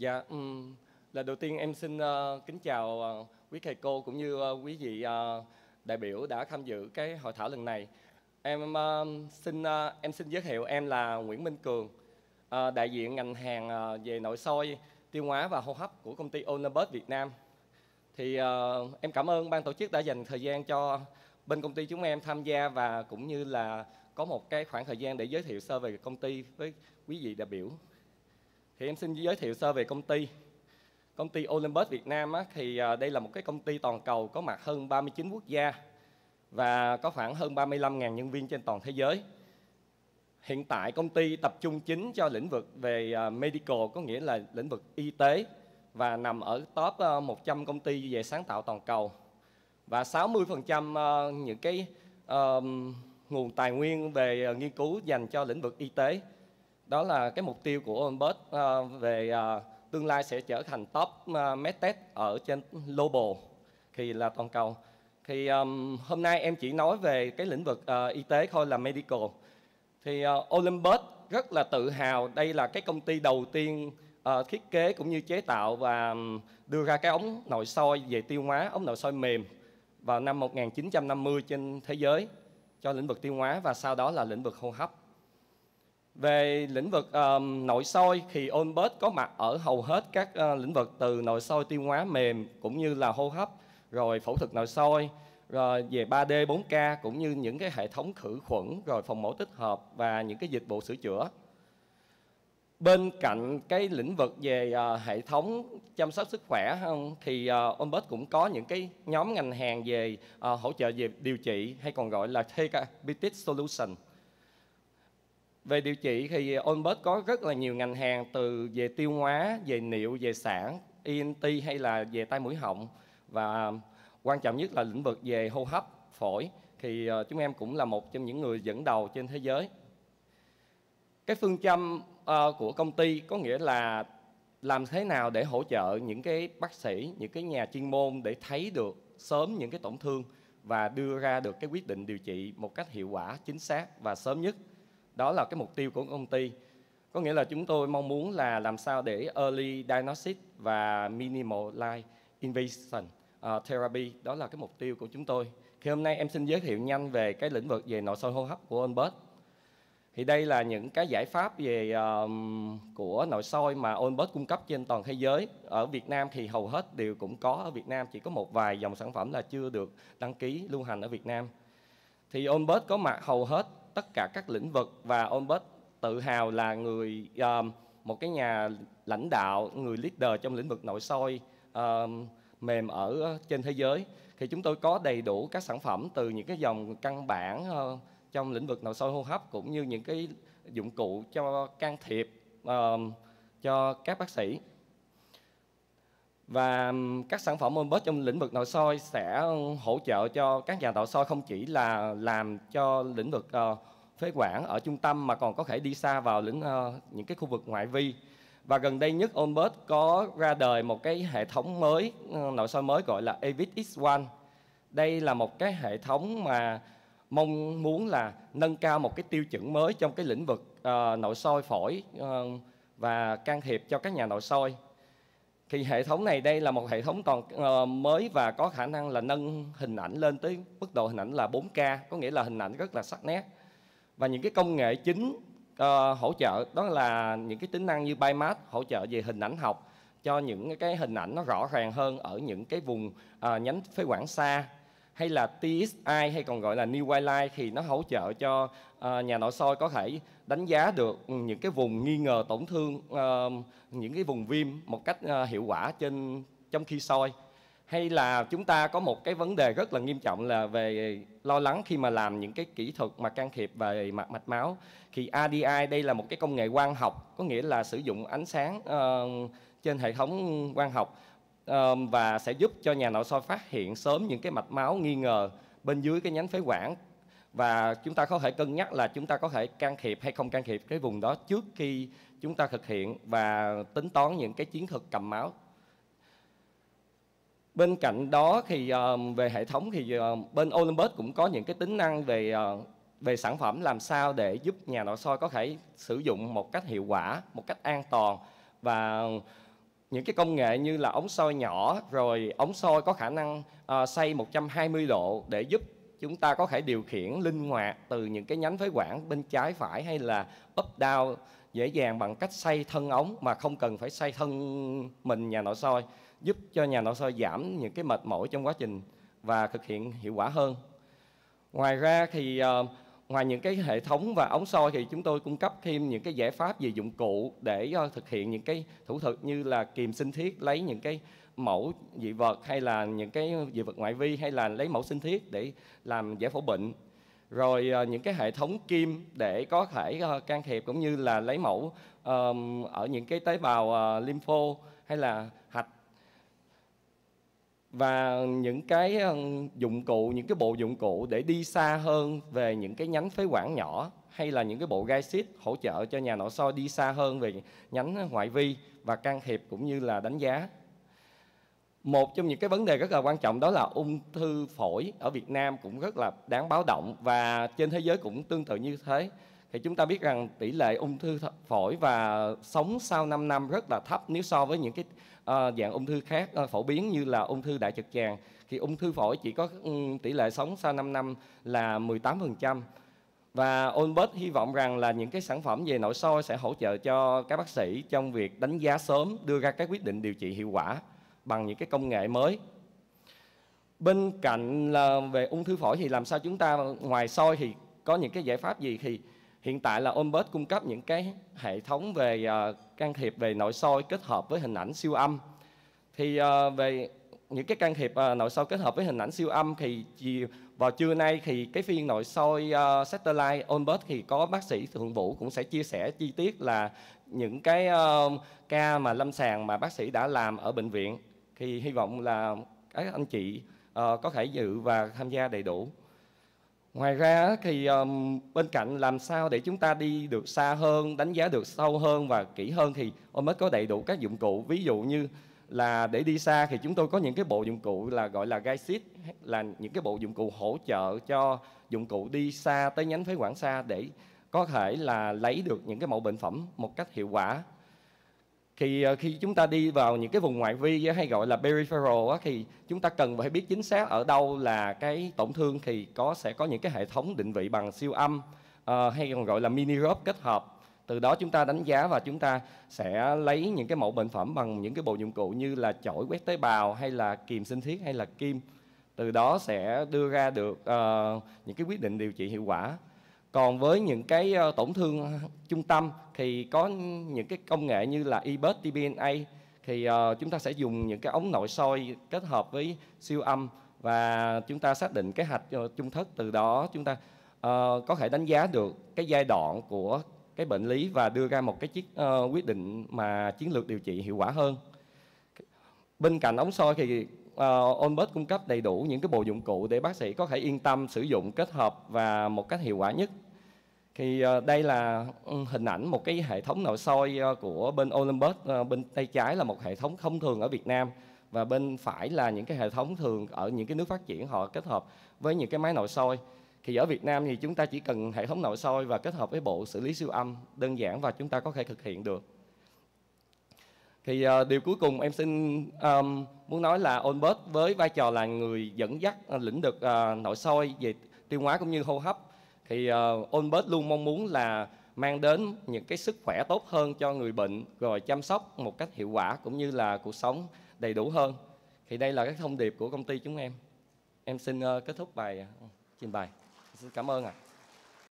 Dạ, um, ừ. là đầu tiên em xin uh, kính chào uh, quý thầy cô cũng như uh, quý vị uh, đại biểu đã tham dự cái hội thảo lần này. Em uh, xin uh, em xin giới thiệu em là Nguyễn Minh Cường, uh, đại diện ngành hàng uh, về nội soi, tiêu hóa và hô hấp của công ty Onabus Việt Nam. Thì uh, em cảm ơn ban tổ chức đã dành thời gian cho bên công ty chúng em tham gia và cũng như là có một cái khoảng thời gian để giới thiệu sơ về công ty với quý vị đại biểu. Thì em xin giới thiệu sơ về công ty. Công ty Olympus Việt Nam á, thì à, đây là một cái công ty toàn cầu có mặt hơn 39 quốc gia và có khoảng hơn 35.000 nhân viên trên toàn thế giới. Hiện tại công ty tập trung chính cho lĩnh vực về à, medical có nghĩa là lĩnh vực y tế và nằm ở top 100 à, công ty về sáng tạo toàn cầu. Và 60% những cái uh, nguồn tài nguyên về nghiên cứu dành cho lĩnh vực y tế đó là cái mục tiêu của Onbus uh, ờ, về uh, tương lai sẽ trở thành top uh, ờ, medtech ở trên global thì là toàn cầu thì um, hôm nay em chỉ nói về cái lĩnh vực uh, y tế thôi là medical thì uh, Olympus rất là tự hào đây là cái công ty đầu tiên uh, thiết kế cũng như chế tạo và đưa ra cái ống nội soi về tiêu hóa ống nội soi mềm vào năm 1950 trên thế giới cho lĩnh vực tiêu hóa và sau đó là lĩnh vực hô hấp về lĩnh vực um, nội soi thì Onbus có mặt ở hầu hết các uh, lĩnh vực từ nội soi tiêu hóa mềm cũng như là hô hấp, rồi phẫu thuật nội soi, rồi về 3D, 4K cũng như những cái hệ thống khử khuẩn, rồi phòng mổ tích hợp và những cái dịch vụ sửa chữa. Bên cạnh cái lĩnh vực về uh, hệ thống chăm sóc sức khỏe không ờ, thì uh, Onbus cũng có những cái nhóm ngành hàng về uh, hỗ trợ về điều trị hay còn gọi là Therapeutic Solution về điều trị thì Onbud có rất là nhiều ngành hàng từ về tiêu hóa, về niệu, về sản, ENT hay là về tai mũi họng và quan trọng nhất là lĩnh vực về hô hấp, phổi thì ờ, chúng em cũng là một trong những người dẫn đầu trên thế giới. Cái phương châm ờ, của công ty có nghĩa là làm thế nào để hỗ trợ những cái bác sĩ, những cái nhà chuyên môn để thấy được sớm những cái tổn thương và đưa ra được cái quyết định điều trị một cách hiệu quả, chính xác và sớm nhất. Đó là cái mục tiêu của công ty. Có nghĩa là chúng tôi mong muốn là làm sao để early diagnosis và minimal life invasion uh, therapy đó là cái mục tiêu của chúng tôi. Thì hôm nay em xin giới thiệu nhanh về cái lĩnh vực về nội soi hô hấp của Onbird. Thì đây là những cái giải pháp về um, của nội soi mà Onbird cung cấp trên toàn thế giới. Ở Việt Nam thì hầu hết đều cũng có ở Việt Nam, chỉ có một vài dòng sản phẩm là chưa được đăng ký lưu hành ở Việt Nam. Thì Onbird có mặt hầu hết tất cả các lĩnh vực và ông tự hào là người uh, một cái nhà lãnh đạo, người leader trong lĩnh vực nội soi uh, mềm ở trên thế giới. Thì chúng tôi có đầy đủ các sản phẩm từ những cái dòng căn bản uh, trong lĩnh vực nội soi hô hấp cũng như những cái dụng cụ cho can thiệp uh, cho các bác sĩ và các sản phẩm Onbot trong lĩnh vực nội soi sẽ hỗ trợ cho các nhà nội soi không chỉ là làm cho lĩnh vực ờ, phế quản ở trung tâm mà còn có thể đi xa vào lĩnh ờ, những cái khu vực ngoại vi. Và gần đây nhất Onbot có ra đời một cái hệ thống mới ờ, nội soi mới gọi là Avis X1. Đây là một cái hệ thống mà mong muốn là nâng cao một cái tiêu chuẩn mới trong cái lĩnh vực uh, nội soi phổi uh, và can thiệp cho các nhà nội soi thì hệ thống này đây là một hệ thống toàn uh, mới và có khả năng là nâng hình ảnh lên tới mức độ hình ảnh là 4K có nghĩa là hình ảnh rất là sắc nét và những cái công nghệ chính uh, hỗ trợ đó là những cái tính năng như bypass hỗ trợ về hình ảnh học cho những cái hình ảnh nó rõ ràng hơn ở những cái vùng uh, nhánh phế quản xa hay là TSI hay còn gọi là New Wildlife thì nó hỗ trợ cho uh, nhà nội soi có thể đánh giá được những cái vùng nghi ngờ tổn thương, uh, những cái vùng viêm một cách uh, hiệu quả trên trong khi soi. Hay là chúng ta có một cái vấn đề rất là nghiêm trọng là về lo lắng khi mà làm những cái kỹ thuật mà can thiệp về mặt mạch máu. Thì ADI đây là một cái công nghệ quang học, có nghĩa là sử dụng ánh sáng uh, trên hệ thống quang học và sẽ giúp cho nhà nội soi phát hiện sớm những cái mạch máu nghi ngờ bên dưới cái nhánh phế quản và chúng ta có thể cân nhắc là chúng ta có thể can thiệp hay không can thiệp cái vùng đó trước khi chúng ta thực hiện và tính toán những cái chiến thuật cầm máu bên cạnh đó thì về hệ thống thì bên Olympus cũng có những cái tính năng về ờ, về sản phẩm làm sao để giúp nhà nội soi có thể sử dụng một cách hiệu quả một cách an toàn và những cái công nghệ như là ống soi nhỏ rồi ống soi có khả năng uh, xoay 120 độ để giúp chúng ta có thể điều khiển linh hoạt từ những cái nhánh phế quản bên trái phải hay là up down dễ dàng bằng cách xây thân ống mà không cần phải xây thân mình nhà nội soi giúp cho nhà nội soi giảm những cái mệt mỏi trong quá trình và thực hiện hiệu quả hơn ngoài ra thì uh, ngoài những cái hệ thống và ống soi thì chúng tôi cung cấp thêm những cái giải pháp về dụng cụ để uh, thực hiện những cái thủ thuật như là kìm sinh thiết lấy những cái mẫu dị vật hay là những cái dị vật ngoại vi hay là lấy mẫu sinh thiết để làm giải phẫu bệnh rồi uh, những cái hệ thống kim để có thể uh, can thiệp cũng như là lấy mẫu um, ở những cái tế bào uh, lympho hay là hạch và những cái ờ, dụng cụ những cái bộ dụng cụ để đi xa hơn về những cái nhánh phế quản nhỏ hay là những cái bộ gai xít hỗ trợ cho nhà nội soi đi xa hơn về nhánh ngoại vi và can thiệp cũng như là đánh giá một trong những cái vấn đề rất là quan trọng đó là ung thư phổi ở Việt Nam cũng rất là đáng báo động và trên thế giới cũng tương tự như thế thì chúng ta biết rằng tỷ lệ ung thư phổi và sống sau 5 năm rất là thấp nếu so với những cái uh, dạng ung thư khác uh, phổ biến như là ung thư đại trực tràng thì ung thư phổi chỉ có um, tỷ lệ sống sau 5 năm là 18%. Và Onbud hy vọng rằng là những cái sản phẩm về nội soi sẽ hỗ trợ cho các bác sĩ trong việc đánh giá sớm, đưa ra các quyết định điều trị hiệu quả bằng những cái công nghệ mới bên cạnh là về ung thư phổi thì làm sao chúng ta ngoài soi thì có những cái giải pháp gì thì Hiện tại là Ombud cung cấp những cái hệ thống về uh, can thiệp về nội soi kết hợp với hình ảnh siêu âm. Thì uh, về những cái can thiệp uh, nội soi kết hợp với hình ảnh siêu âm thì chiều vào trưa nay thì cái phiên nội soi uh, satellite Onbus thì có bác sĩ Thượng Vũ cũng sẽ chia sẻ chi tiết là những cái uh, ca mà lâm sàng mà bác sĩ đã làm ở bệnh viện thì hy vọng là các anh chị uh, có thể dự và tham gia đầy đủ. Ngoài ra thì um, bên cạnh làm sao để chúng ta đi được xa hơn, đánh giá được sâu hơn và kỹ hơn thì OMS có đầy đủ các dụng cụ. Ví dụ như là để đi xa thì chúng tôi có những cái bộ dụng cụ là gọi là guide seat là những cái bộ dụng cụ hỗ trợ cho dụng cụ đi xa tới nhánh phế quản xa để có thể là lấy được những cái mẫu bệnh phẩm một cách hiệu quả thì ờ, khi chúng ta đi vào những cái vùng ngoại vi hay gọi là peripheral á, thì chúng ta cần phải biết chính xác ở đâu là cái tổn thương thì có sẽ có những cái hệ thống định vị bằng siêu âm uh, hay còn gọi là mini rope kết hợp từ đó chúng ta đánh giá và chúng ta sẽ lấy những cái mẫu bệnh phẩm bằng những cái bộ dụng cụ như là chổi quét tế bào hay là kìm sinh thiết hay là kim từ đó sẽ đưa ra được uh, những cái quyết định điều trị hiệu quả còn với những cái ờ, tổn thương trung tâm thì có những cái công nghệ như là eBus TBNA thì ờ, chúng ta sẽ dùng những cái ống nội soi kết hợp với siêu âm và chúng ta xác định cái hạch ờ, trung thất từ đó chúng ta uh, có thể đánh giá được cái giai đoạn của cái bệnh lý và đưa ra một cái chiếc uh, quyết định mà chiến lược điều trị hiệu quả hơn bên cạnh ống soi thì uh, ờ, Onbus cung cấp đầy đủ những cái bộ dụng cụ để bác sĩ có thể yên tâm sử dụng kết hợp và một cách hiệu quả nhất. Thì uh, đây là ừ, hình ảnh một cái hệ thống nội soi uh, của bên Olympus, uh, bên tay trái là một hệ thống thông thường ở Việt Nam và bên phải là những cái hệ thống thường ở những cái nước phát triển họ kết hợp với những cái máy nội soi. Thì ở Việt Nam thì chúng ta chỉ cần hệ thống nội soi và kết hợp với bộ xử lý siêu âm đơn giản và chúng ta có thể thực hiện được thì uh, điều cuối cùng em xin um, muốn nói là Olbert với vai trò là người dẫn dắt uh, lĩnh vực uh, nội soi về tiêu hóa cũng như hô hấp thì uh, Olbert luôn mong muốn là mang đến những cái sức khỏe tốt hơn cho người bệnh rồi chăm sóc một cách hiệu quả cũng như là cuộc sống đầy đủ hơn thì đây là các thông điệp của công ty chúng em em xin uh, kết thúc bài uh, trình bày xin cảm ơn ạ à.